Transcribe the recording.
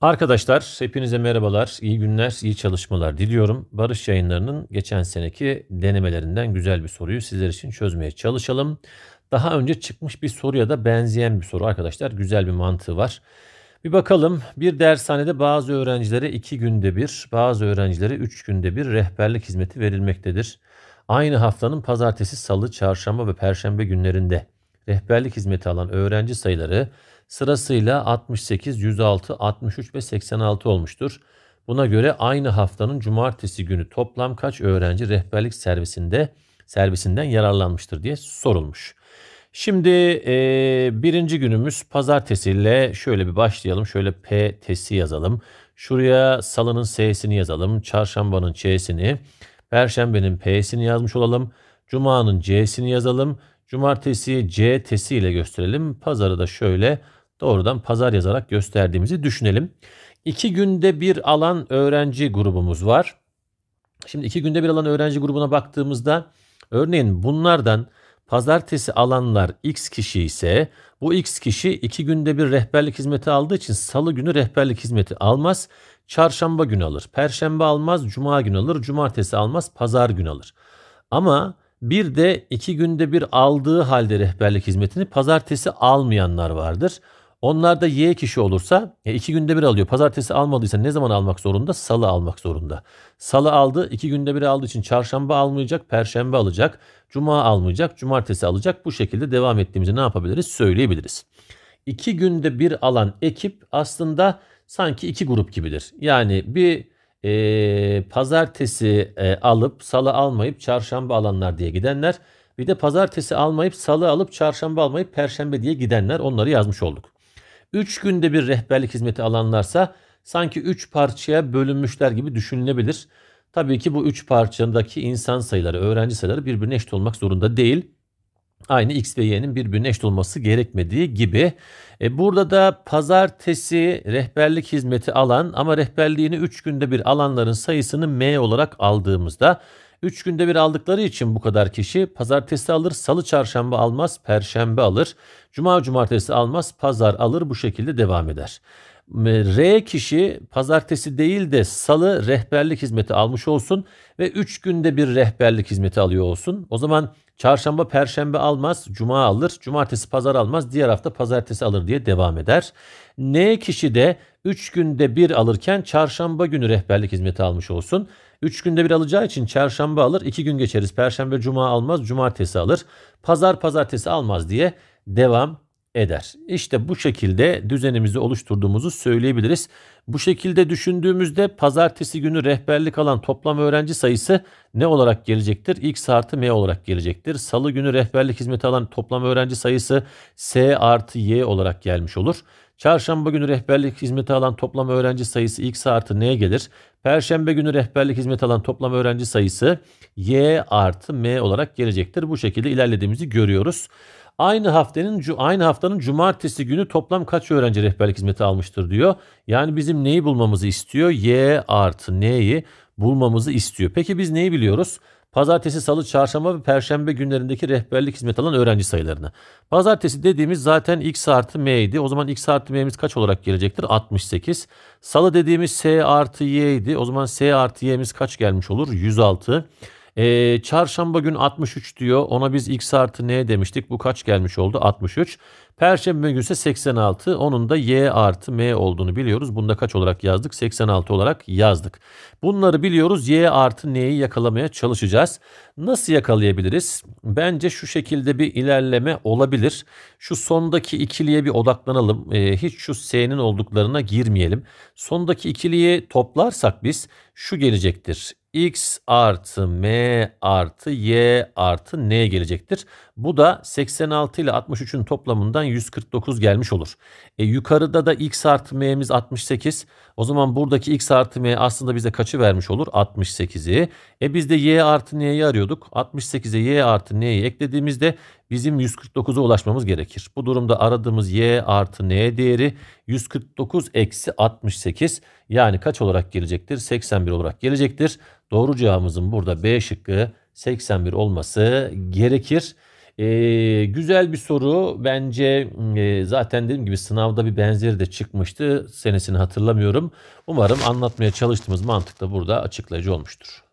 Arkadaşlar hepinize merhabalar, iyi günler, iyi çalışmalar diliyorum. Barış yayınlarının geçen seneki denemelerinden güzel bir soruyu sizler için çözmeye çalışalım. Daha önce çıkmış bir soruya da benzeyen bir soru arkadaşlar. Güzel bir mantığı var. Bir bakalım bir dershanede bazı öğrencilere 2 günde bir, bazı öğrencilere 3 günde bir rehberlik hizmeti verilmektedir. Aynı haftanın pazartesi, salı, çarşamba ve perşembe günlerinde rehberlik hizmeti alan öğrenci sayıları Sırasıyla 68, 106, 63 ve 86 olmuştur. Buna göre aynı haftanın cumartesi günü toplam kaç öğrenci rehberlik servisinde servisinden yararlanmıştır diye sorulmuş. Şimdi e, birinci günümüz Pazartesi ile şöyle bir başlayalım. Şöyle P tesi yazalım. Şuraya salının S'sini yazalım. Çarşambanın Ç'sini. Perşembenin P'sini yazmış olalım. Cuma'nın C'sini yazalım. Cumartesi C tesi ile gösterelim. Pazarı da şöyle doğrudan pazar yazarak gösterdiğimizi düşünelim. İki günde bir alan öğrenci grubumuz var. Şimdi iki günde bir alan öğrenci grubuna baktığımızda örneğin bunlardan pazartesi alanlar x kişi ise bu x kişi iki günde bir rehberlik hizmeti aldığı için salı günü rehberlik hizmeti almaz. Çarşamba günü alır. Perşembe almaz. Cuma günü alır. Cumartesi almaz. Pazar günü alır. Ama bir de iki günde bir aldığı halde rehberlik hizmetini pazartesi almayanlar vardır. Onlar da Y kişi olursa e, iki günde bir alıyor. Pazartesi almadıysa ne zaman almak zorunda? Salı almak zorunda. Salı aldı. iki günde bir aldığı için çarşamba almayacak. Perşembe alacak. Cuma almayacak. Cumartesi alacak. Bu şekilde devam ettiğimizi ne yapabiliriz? Söyleyebiliriz. İki günde bir alan ekip aslında sanki iki grup gibidir. Yani bir e, pazartesi e, alıp salı almayıp çarşamba alanlar diye gidenler. Bir de pazartesi almayıp salı alıp çarşamba almayıp perşembe diye gidenler onları yazmış olduk. 3 günde bir rehberlik hizmeti alanlarsa sanki 3 parçaya bölünmüşler gibi düşünülebilir. Tabii ki bu 3 parçadaki insan sayıları, öğrenci sayıları birbirine eşit olmak zorunda değil. Aynı X ve Y'nin birbirine eşit olması gerekmediği gibi. E burada da pazartesi rehberlik hizmeti alan ama rehberliğini 3 günde bir alanların sayısını M olarak aldığımızda 3 günde bir aldıkları için bu kadar kişi pazartesi alır, salı çarşamba almaz, perşembe alır, cuma cumartesi almaz, pazar alır bu şekilde devam eder. R kişi pazartesi değil de salı rehberlik hizmeti almış olsun ve 3 günde bir rehberlik hizmeti alıyor olsun. O zaman Çarşamba, perşembe almaz, cuma alır. Cumartesi, pazar almaz. Diğer hafta pazartesi alır diye devam eder. N kişi de 3 günde bir alırken çarşamba günü rehberlik hizmeti almış olsun. 3 günde bir alacağı için çarşamba alır, 2 gün geçeriz. Perşembe, cuma almaz, cumartesi alır. Pazar, pazartesi almaz diye devam eder. İşte bu şekilde düzenimizi oluşturduğumuzu söyleyebiliriz. Bu şekilde düşündüğümüzde pazartesi günü rehberlik alan toplam öğrenci sayısı ne olarak gelecektir? X artı M olarak gelecektir. Salı günü rehberlik hizmeti alan toplam öğrenci sayısı S artı Y olarak gelmiş olur. Çarşamba günü rehberlik hizmeti alan toplam öğrenci sayısı X artı N gelir. Perşembe günü rehberlik hizmeti alan toplam öğrenci sayısı Y artı M olarak gelecektir. Bu şekilde ilerlediğimizi görüyoruz. Aynı haftanın aynı haftanın cumartesi günü toplam kaç öğrenci rehberlik hizmeti almıştır diyor. Yani bizim neyi bulmamızı istiyor? Y artı n'yi bulmamızı istiyor. Peki biz neyi biliyoruz? Pazartesi, salı, çarşamba ve perşembe günlerindeki rehberlik hizmet alan öğrenci sayılarını. Pazartesi dediğimiz zaten x artı m O zaman x artı m'miz kaç olarak gelecektir? 68. Salı dediğimiz s artı y O zaman s artı y'miz kaç gelmiş olur? 106. E, çarşamba gün 63 diyor. Ona biz x artı n demiştik. Bu kaç gelmiş oldu? 63. Perşembe günü ise 86. Onun da y artı m olduğunu biliyoruz. Bunu da kaç olarak yazdık? 86 olarak yazdık. Bunları biliyoruz. y artı n'yi yakalamaya çalışacağız. Nasıl yakalayabiliriz? Bence şu şekilde bir ilerleme olabilir. Şu sondaki ikiliye bir odaklanalım. E, hiç şu s'nin olduklarına girmeyelim. Sondaki ikiliyi toplarsak biz şu gelecektir x artı m artı y artı n gelecektir. Bu da 86 ile 63'ün toplamından 149 gelmiş olur. E, yukarıda da x artı m'miz 68. O zaman buradaki x artı m aslında bize kaçı vermiş olur? 68'i. E biz de y artı n'yi arıyorduk. 68'e y artı n'yi eklediğimizde bizim 149'a ulaşmamız gerekir. Bu durumda aradığımız y artı n değeri 149 eksi 68 yani kaç olarak gelecektir? 81 olarak gelecektir. Doğru cevabımızın burada B şıkkı 81 olması gerekir. Ee, güzel bir soru bence e, zaten dediğim gibi sınavda bir benzeri de çıkmıştı senesini hatırlamıyorum. Umarım anlatmaya çalıştığımız mantık da burada açıklayıcı olmuştur.